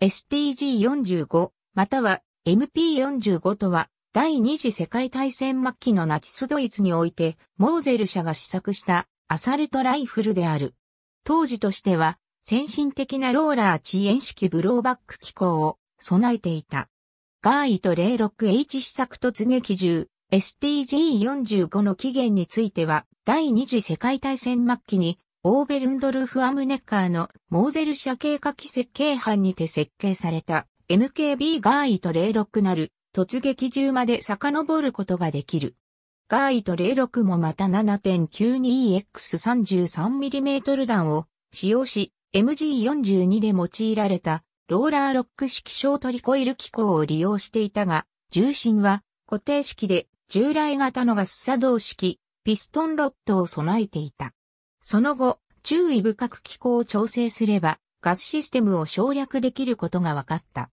STG45 または MP45 とは第二次世界大戦末期のナチスドイツにおいてモーゼル社が試作したアサルトライフルである。当時としては先進的なローラー遅延式ブローバック機構を備えていた。ガーイと 06H 試作突撃銃 STG45 の起源については第二次世界大戦末期にオーベルンドルフ・アムネッカーのモーゼル社計画機設計班にて設計された MKB ガーイと06なる突撃銃まで遡ることができる。ガーイと06もまた 7.92X33mm 弾を使用し MG42 で用いられたローラーロック式小トリコイル機構を利用していたが重心は固定式で従来型のガス作動式ピストンロッドを備えていた。その後、注意深く気候を調整すれば、ガスシステムを省略できることが分かった。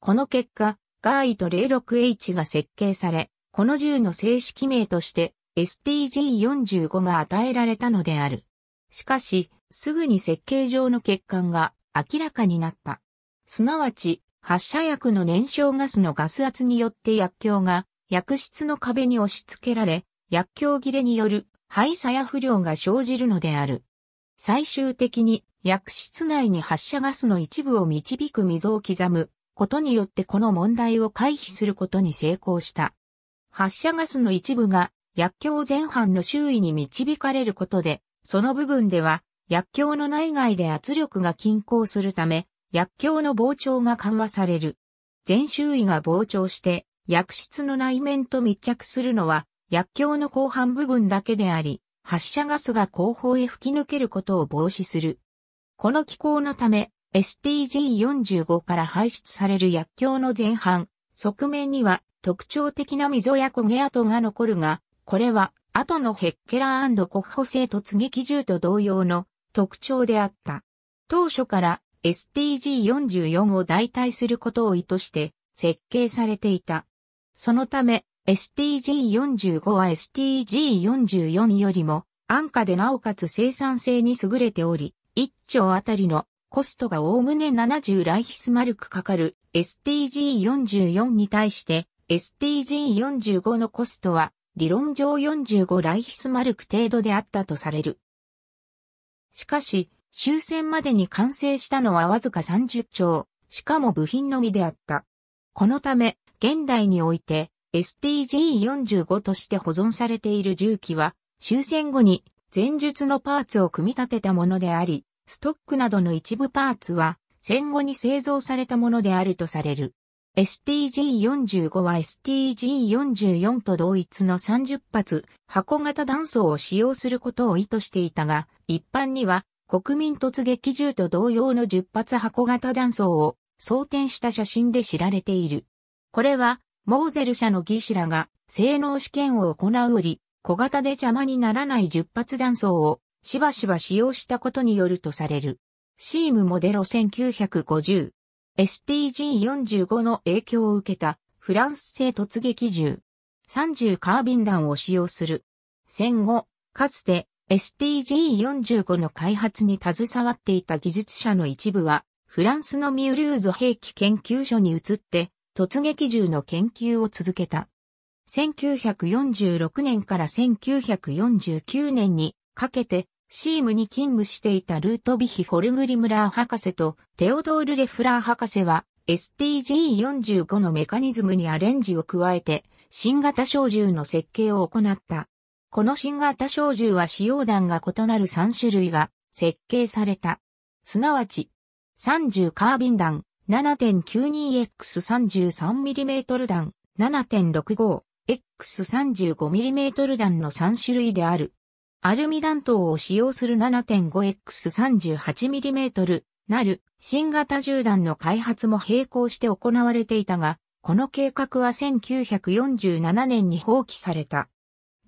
この結果、ガーイと 06H が設計され、この銃の正式名として STG45 が与えられたのである。しかし、すぐに設計上の欠陥が明らかになった。すなわち、発射薬の燃焼ガスのガス圧によって薬莢が薬室の壁に押し付けられ、薬莢切れによる排さや不良が生じるのである。最終的に薬室内に発射ガスの一部を導く溝を刻むことによってこの問題を回避することに成功した。発射ガスの一部が薬莢前半の周囲に導かれることで、その部分では薬莢の内外で圧力が均衡するため、薬莢の膨張が緩和される。全周囲が膨張して、薬室の内面と密着するのは薬莢の後半部分だけであり、発射ガスが後方へ吹き抜けることを防止する。この機構のため、STG45 から排出される薬莢の前半、側面には特徴的な溝や焦げ跡が残るが、これは後のヘッケラー国ホ製突撃銃と同様の特徴であった。当初から STG44 を代替することを意図して設計されていた。そのため STG45 は STG44 よりも安価でなおかつ生産性に優れており、1兆あたりのコストがおおむね70ライヒスマルクかかる STG44 に対して STG45 のコストは理論上45ライヒスマルク程度であったとされる。しかし、終戦までに完成したのはわずか30兆、しかも部品のみであった。このため、現代において STG45 として保存されている重機は、終戦後に前述のパーツを組み立てたものであり、ストックなどの一部パーツは戦後に製造されたものであるとされる。STG45 は STG44 と同一の30発箱型弾倉を使用することを意図していたが、一般には国民突撃銃と同様の10発箱型弾倉を装填した写真で知られている。これはモーゼル社の技師らが性能試験を行うより、小型で邪魔にならない10発弾倉をしばしば使用したことによるとされる。シームモデロ1950。STG45 の影響を受けたフランス製突撃銃。30カービン弾を使用する。戦後、かつて STG45 の開発に携わっていた技術者の一部は、フランスのミュールーズ兵器研究所に移って、突撃銃の研究を続けた。1946年から1949年にかけて、シームに勤務していたルートビヒ・フォルグリムラー博士とテオドール・レフラー博士は STG45 のメカニズムにアレンジを加えて新型小銃の設計を行った。この新型小銃は使用弾が異なる3種類が設計された。すなわち30カービン弾、7.92X33mm 弾、7.65X35mm 弾の3種類である。アルミ弾頭を使用する 7.5X38mm なる新型銃弾の開発も並行して行われていたが、この計画は1947年に放棄された。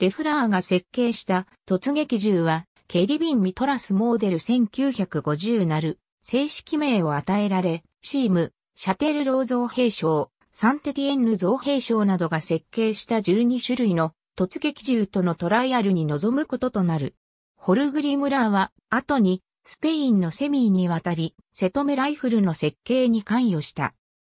レフラーが設計した突撃銃は、ケリビン・ミトラスモーデル1950なる正式名を与えられ、シーム、シャテルロー造兵廠、サンテティエンヌ造兵廠などが設計した12種類の突撃銃とのトライアルに臨むこととなる。ホルグリ・ムラーは後にスペインのセミーに渡り、セトメライフルの設計に関与した。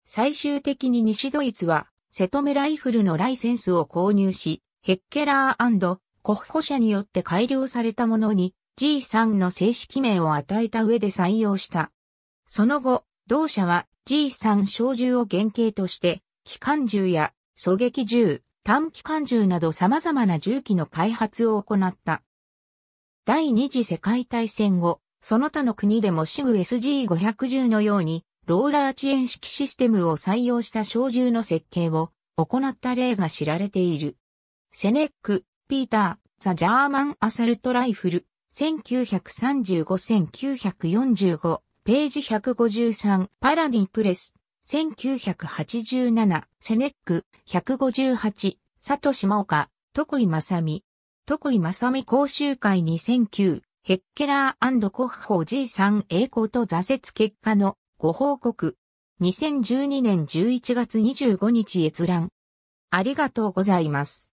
最終的に西ドイツはセトメライフルのライセンスを購入し、ヘッケラーコッホ社によって改良されたものに G3 の正式名を与えた上で採用した。その後、同社は G3 小銃を原型として、機関銃や狙撃銃、短機関銃など様々な銃器の開発を行った。第二次世界大戦後、その他の国でもシグ SG510 のように、ローラー遅延式システムを採用した小銃の設計を行った例が知られている。セネック、ピーター、ザ・ジャーマン・アサルト・ライフル、1935-1945ページ153、パラディプレス、1987、セネック、158、佐藤島岡、徳井正美、徳井正美講習会2009、ヘッケラーコッホ G3 栄光と挫折結果のご報告。2012年11月25日閲覧。ありがとうございます。